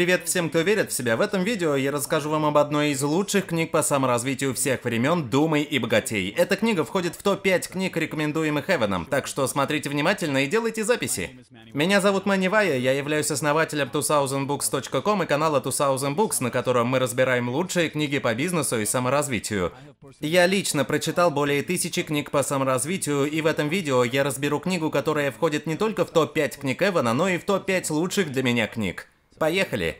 привет всем, кто верит в себя. В этом видео я расскажу вам об одной из лучших книг по саморазвитию всех времен «Думай и богатей». Эта книга входит в топ-5 книг, рекомендуемых Эваном, так что смотрите внимательно и делайте записи. Меня зовут Мэнни Вая, я являюсь основателем 2000books.com и канала 2000books, на котором мы разбираем лучшие книги по бизнесу и саморазвитию. Я лично прочитал более тысячи книг по саморазвитию, и в этом видео я разберу книгу, которая входит не только в топ-5 книг Эвана, но и в топ-5 лучших для меня книг. Поехали!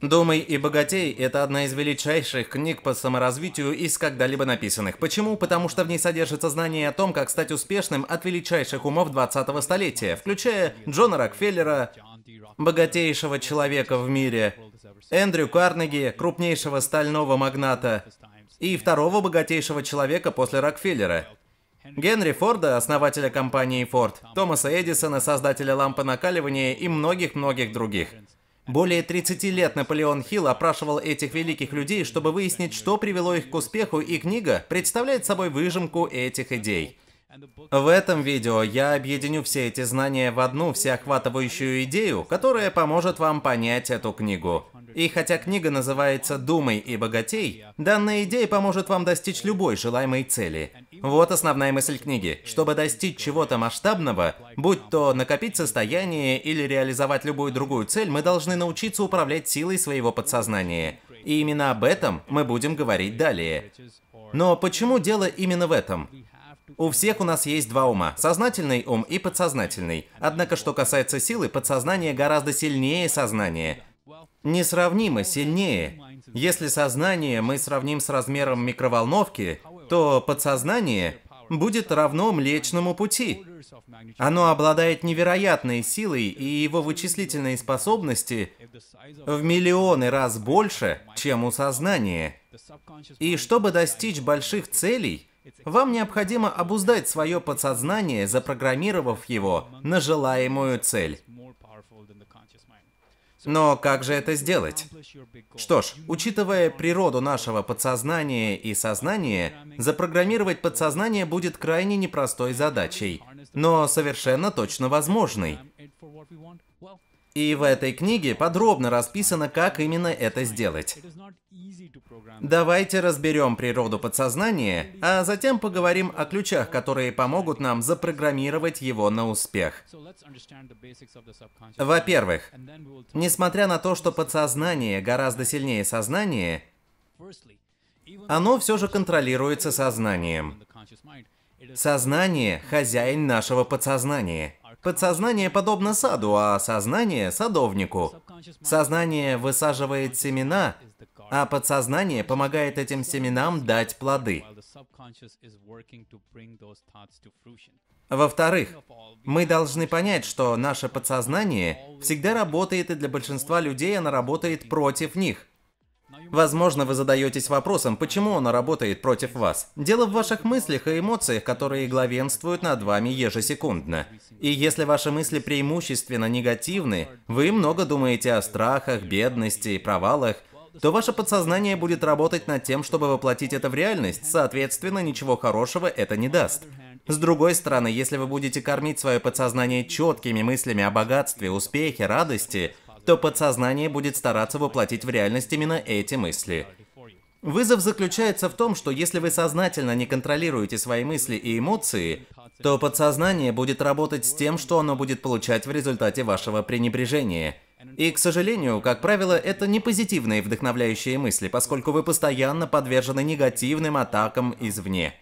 «Думай и богатей» – это одна из величайших книг по саморазвитию из когда-либо написанных. Почему? Потому что в ней содержится знание о том, как стать успешным от величайших умов 20-го столетия, включая Джона Рокфеллера, богатейшего человека в мире, Эндрю Карнеги, крупнейшего стального магната, и второго богатейшего человека после Рокфеллера. Генри Форда, основателя компании Ford, Томаса Эдисона, создателя лампы накаливания и многих-многих других – более 30 лет Наполеон Хилл опрашивал этих великих людей, чтобы выяснить, что привело их к успеху, и книга представляет собой выжимку этих идей. В этом видео я объединю все эти знания в одну всеохватывающую идею, которая поможет вам понять эту книгу. И хотя книга называется «Думай и богатей», данная идея поможет вам достичь любой желаемой цели. Вот основная мысль книги. Чтобы достичь чего-то масштабного, будь то накопить состояние или реализовать любую другую цель, мы должны научиться управлять силой своего подсознания. И именно об этом мы будем говорить далее. Но почему дело именно в этом? У всех у нас есть два ума – сознательный ум и подсознательный. Однако, что касается силы, подсознание гораздо сильнее сознания. Несравнимо сильнее. Если сознание мы сравним с размером микроволновки, то подсознание будет равно Млечному Пути. Оно обладает невероятной силой, и его вычислительные способности в миллионы раз больше, чем у сознания. И чтобы достичь больших целей – вам необходимо обуздать свое подсознание, запрограммировав его на желаемую цель. Но как же это сделать? Что ж, учитывая природу нашего подсознания и сознания, запрограммировать подсознание будет крайне непростой задачей, но совершенно точно возможной. И в этой книге подробно расписано, как именно это сделать. Давайте разберем природу подсознания, а затем поговорим о ключах, которые помогут нам запрограммировать его на успех. Во-первых, несмотря на то, что подсознание гораздо сильнее сознания, оно все же контролируется сознанием. Сознание – хозяин нашего подсознания. Подсознание подобно саду, а сознание – садовнику. Сознание высаживает семена, а подсознание помогает этим семенам дать плоды. Во-вторых, мы должны понять, что наше подсознание всегда работает, и для большинства людей оно работает против них. Возможно, вы задаетесь вопросом, почему оно работает против вас. Дело в ваших мыслях и эмоциях, которые главенствуют над вами ежесекундно. И если ваши мысли преимущественно негативны, вы много думаете о страхах, бедности провалах, то ваше подсознание будет работать над тем, чтобы воплотить это в реальность, соответственно, ничего хорошего это не даст. С другой стороны, если вы будете кормить свое подсознание четкими мыслями о богатстве, успехе, радости, то подсознание будет стараться воплотить в реальность именно эти мысли. Вызов заключается в том, что если вы сознательно не контролируете свои мысли и эмоции, то подсознание будет работать с тем, что оно будет получать в результате вашего пренебрежения – и, к сожалению, как правило, это не позитивные вдохновляющие мысли, поскольку вы постоянно подвержены негативным атакам извне.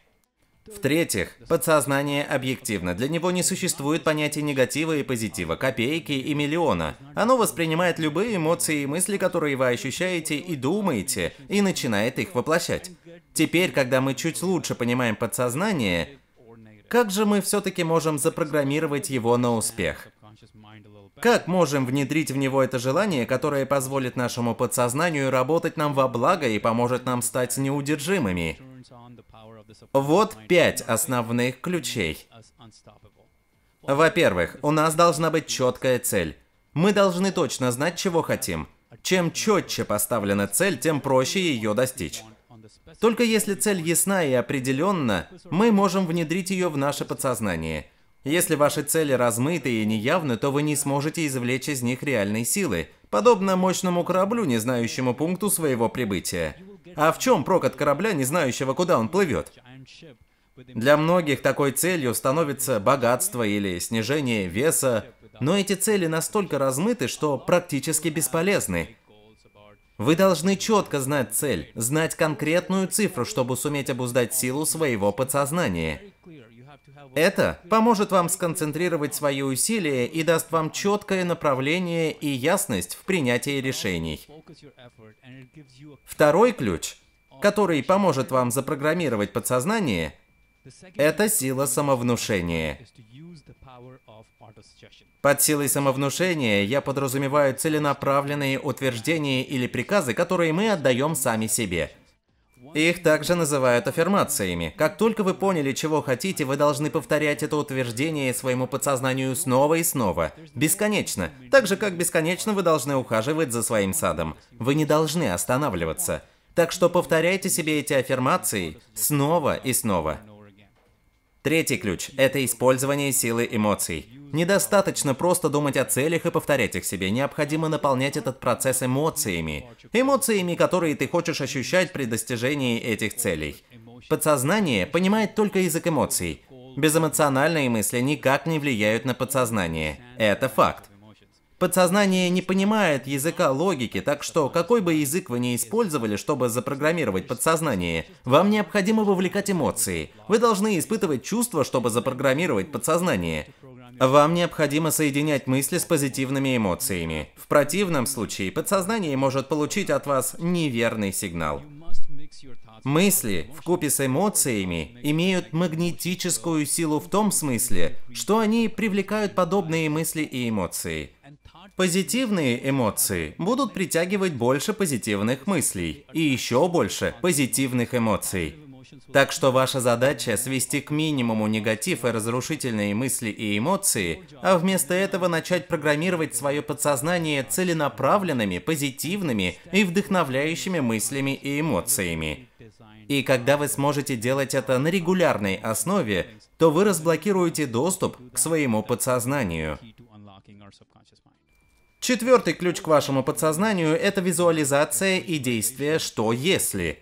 В-третьих, подсознание объективно. Для него не существует понятия негатива и позитива, копейки и миллиона. Оно воспринимает любые эмоции и мысли, которые вы ощущаете и думаете, и начинает их воплощать. Теперь, когда мы чуть лучше понимаем подсознание, как же мы все-таки можем запрограммировать его на успех? Как можем внедрить в него это желание, которое позволит нашему подсознанию работать нам во благо и поможет нам стать неудержимыми? Вот пять основных ключей. Во-первых, у нас должна быть четкая цель. Мы должны точно знать, чего хотим. Чем четче поставлена цель, тем проще ее достичь. Только если цель ясна и определенна, мы можем внедрить ее в наше подсознание – если ваши цели размыты и неявны, то вы не сможете извлечь из них реальной силы, подобно мощному кораблю, не знающему пункту своего прибытия. А в чем прок от корабля, не знающего, куда он плывет? Для многих такой целью становится богатство или снижение веса, но эти цели настолько размыты, что практически бесполезны. Вы должны четко знать цель, знать конкретную цифру, чтобы суметь обуздать силу своего подсознания. Это поможет вам сконцентрировать свои усилия и даст вам четкое направление и ясность в принятии решений. Второй ключ, который поможет вам запрограммировать подсознание, это сила самовнушения. Под силой самовнушения я подразумеваю целенаправленные утверждения или приказы, которые мы отдаем сами себе – их также называют аффирмациями. Как только вы поняли, чего хотите, вы должны повторять это утверждение своему подсознанию снова и снова. Бесконечно. Так же, как бесконечно вы должны ухаживать за своим садом. Вы не должны останавливаться. Так что повторяйте себе эти аффирмации снова и снова. Третий ключ – это использование силы эмоций. Недостаточно просто думать о целях и повторять их себе, необходимо наполнять этот процесс эмоциями. Эмоциями, которые ты хочешь ощущать при достижении этих целей. Подсознание понимает только язык эмоций. Безэмоциональные мысли никак не влияют на подсознание. Это факт. Подсознание не понимает языка логики, так что какой бы язык вы ни использовали, чтобы запрограммировать подсознание, вам необходимо вовлекать эмоции. Вы должны испытывать чувства, чтобы запрограммировать подсознание. Вам необходимо соединять мысли с позитивными эмоциями. В противном случае подсознание может получить от вас неверный сигнал. Мысли в купе с эмоциями имеют магнетическую силу в том смысле, что они привлекают подобные мысли и эмоции. Позитивные эмоции будут притягивать больше позитивных мыслей и еще больше позитивных эмоций. Так что ваша задача свести к минимуму негатив и разрушительные мысли и эмоции, а вместо этого начать программировать свое подсознание целенаправленными, позитивными и вдохновляющими мыслями и эмоциями. И когда вы сможете делать это на регулярной основе, то вы разблокируете доступ к своему подсознанию. Четвертый ключ к вашему подсознанию – это визуализация и действие «что если».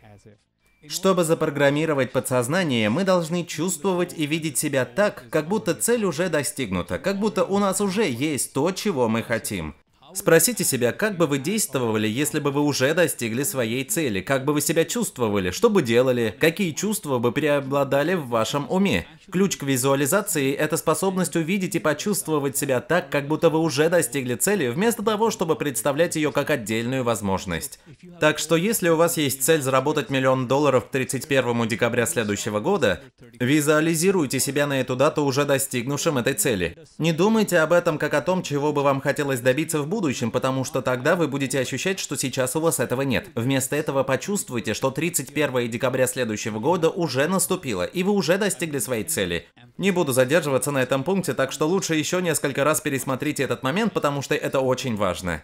Чтобы запрограммировать подсознание, мы должны чувствовать и видеть себя так, как будто цель уже достигнута, как будто у нас уже есть то, чего мы хотим. Спросите себя, как бы вы действовали, если бы вы уже достигли своей цели, как бы вы себя чувствовали, что бы делали, какие чувства бы преобладали в вашем уме. Ключ к визуализации — это способность увидеть и почувствовать себя так, как будто вы уже достигли цели, вместо того, чтобы представлять ее как отдельную возможность. Так что если у вас есть цель заработать миллион долларов к 31 декабря следующего года, визуализируйте себя на эту дату уже достигнувшим этой цели. Не думайте об этом как о том, чего бы вам хотелось добиться в будущем, потому что тогда вы будете ощущать, что сейчас у вас этого нет. Вместо этого почувствуйте, что 31 декабря следующего года уже наступило, и вы уже достигли своей цели цели. Не буду задерживаться на этом пункте, так что лучше еще несколько раз пересмотрите этот момент, потому что это очень важно.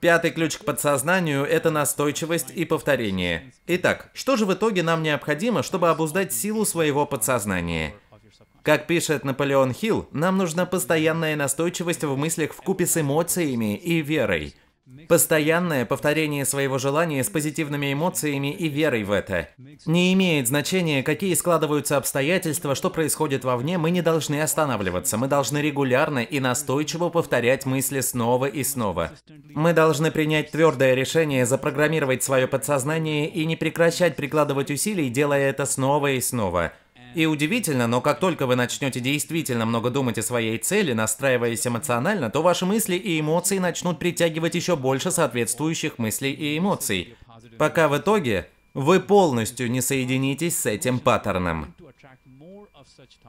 Пятый ключ к подсознанию – это настойчивость и повторение. Итак, что же в итоге нам необходимо, чтобы обуздать силу своего подсознания? Как пишет Наполеон Хилл, нам нужна постоянная настойчивость в мыслях в купе с эмоциями и верой – Постоянное повторение своего желания с позитивными эмоциями и верой в это. Не имеет значения, какие складываются обстоятельства, что происходит вовне, мы не должны останавливаться. Мы должны регулярно и настойчиво повторять мысли снова и снова. Мы должны принять твердое решение запрограммировать свое подсознание и не прекращать прикладывать усилий, делая это снова и снова. И удивительно, но как только вы начнете действительно много думать о своей цели, настраиваясь эмоционально, то ваши мысли и эмоции начнут притягивать еще больше соответствующих мыслей и эмоций, пока в итоге вы полностью не соединитесь с этим паттерном.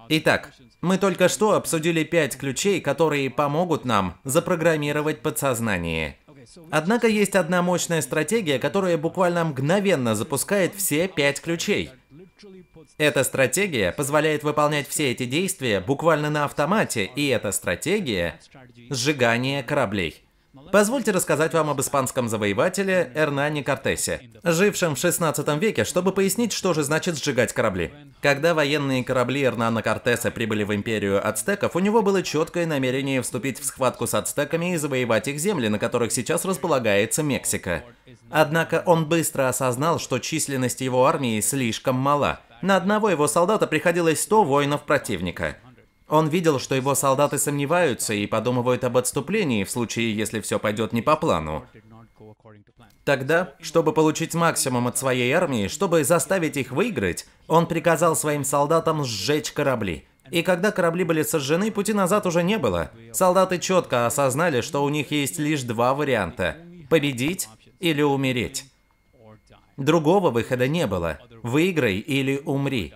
Итак, мы только что обсудили пять ключей, которые помогут нам запрограммировать подсознание. Однако есть одна мощная стратегия, которая буквально мгновенно запускает все пять ключей. Эта стратегия позволяет выполнять все эти действия буквально на автомате, и эта стратегия — сжигание кораблей. Позвольте рассказать вам об испанском завоевателе Эрнане Кортесе, жившем в 16 веке, чтобы пояснить, что же значит сжигать корабли. Когда военные корабли Эрнана Кортеса прибыли в империю ацтеков, у него было четкое намерение вступить в схватку с ацтеками и завоевать их земли, на которых сейчас располагается Мексика. Однако он быстро осознал, что численность его армии слишком мала – на одного его солдата приходилось 100 воинов противника. Он видел, что его солдаты сомневаются и подумывают об отступлении в случае, если все пойдет не по плану. Тогда, чтобы получить максимум от своей армии, чтобы заставить их выиграть, он приказал своим солдатам сжечь корабли. И когда корабли были сожжены, пути назад уже не было. Солдаты четко осознали, что у них есть лишь два варианта – победить или умереть. Другого выхода не было. Выиграй или умри.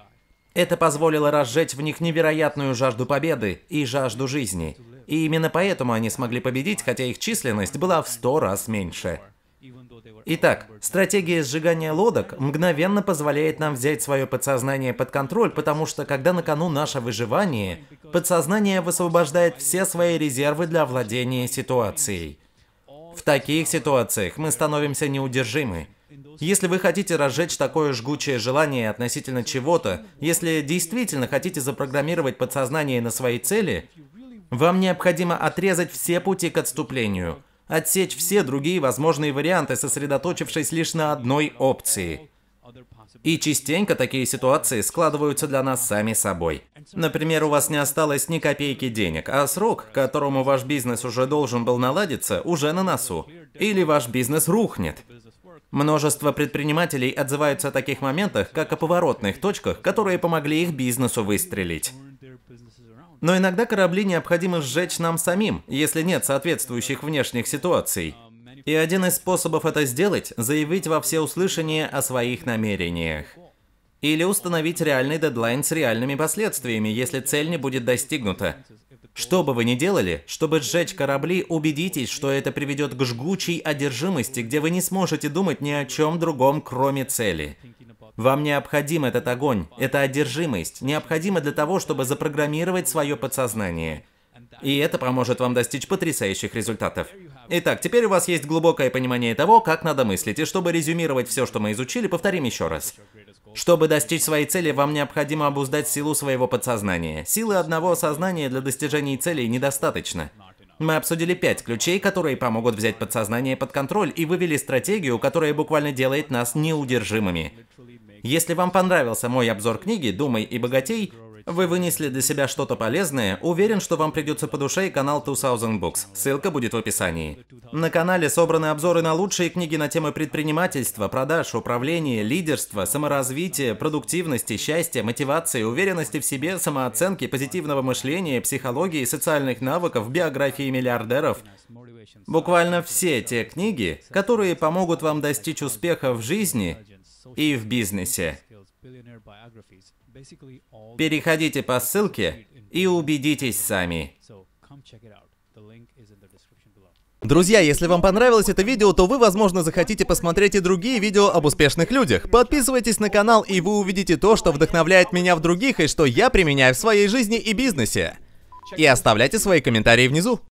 Это позволило разжечь в них невероятную жажду победы и жажду жизни. И именно поэтому они смогли победить, хотя их численность была в сто раз меньше. Итак, стратегия сжигания лодок мгновенно позволяет нам взять свое подсознание под контроль, потому что когда на кону наше выживание, подсознание высвобождает все свои резервы для владения ситуацией. В таких ситуациях мы становимся неудержимы, если вы хотите разжечь такое жгучее желание относительно чего-то, если действительно хотите запрограммировать подсознание на свои цели, вам необходимо отрезать все пути к отступлению, отсечь все другие возможные варианты, сосредоточившись лишь на одной опции. И частенько такие ситуации складываются для нас сами собой. Например, у вас не осталось ни копейки денег, а срок, к которому ваш бизнес уже должен был наладиться, уже на носу. Или ваш бизнес рухнет. Множество предпринимателей отзываются о таких моментах, как о поворотных точках, которые помогли их бизнесу выстрелить. Но иногда корабли необходимо сжечь нам самим, если нет соответствующих внешних ситуаций. И один из способов это сделать – заявить во всеуслышание о своих намерениях. Или установить реальный дедлайн с реальными последствиями, если цель не будет достигнута. Что бы вы ни делали, чтобы сжечь корабли, убедитесь, что это приведет к жгучей одержимости, где вы не сможете думать ни о чем другом, кроме цели. Вам необходим этот огонь, эта одержимость, необходима для того, чтобы запрограммировать свое подсознание. И это поможет вам достичь потрясающих результатов. Итак, теперь у вас есть глубокое понимание того, как надо мыслить, и чтобы резюмировать все, что мы изучили, повторим еще раз. Чтобы достичь своей цели, вам необходимо обуздать силу своего подсознания. Силы одного сознания для достижения целей недостаточно. Мы обсудили пять ключей, которые помогут взять подсознание под контроль и вывели стратегию, которая буквально делает нас неудержимыми. Если вам понравился мой обзор книги «Думай и богатей», вы вынесли для себя что-то полезное? Уверен, что вам придется по душе и канал 2000 Books. Ссылка будет в описании. На канале собраны обзоры на лучшие книги на темы предпринимательства, продаж, управления, лидерства, саморазвития, продуктивности, счастья, мотивации, уверенности в себе, самооценки, позитивного мышления, психологии, социальных навыков, биографии миллиардеров. Буквально все те книги, которые помогут вам достичь успеха в жизни и в бизнесе. Переходите по ссылке и убедитесь сами. Друзья, если вам понравилось это видео, то вы, возможно, захотите посмотреть и другие видео об успешных людях. Подписывайтесь на канал, и вы увидите то, что вдохновляет меня в других и что я применяю в своей жизни и бизнесе. И оставляйте свои комментарии внизу.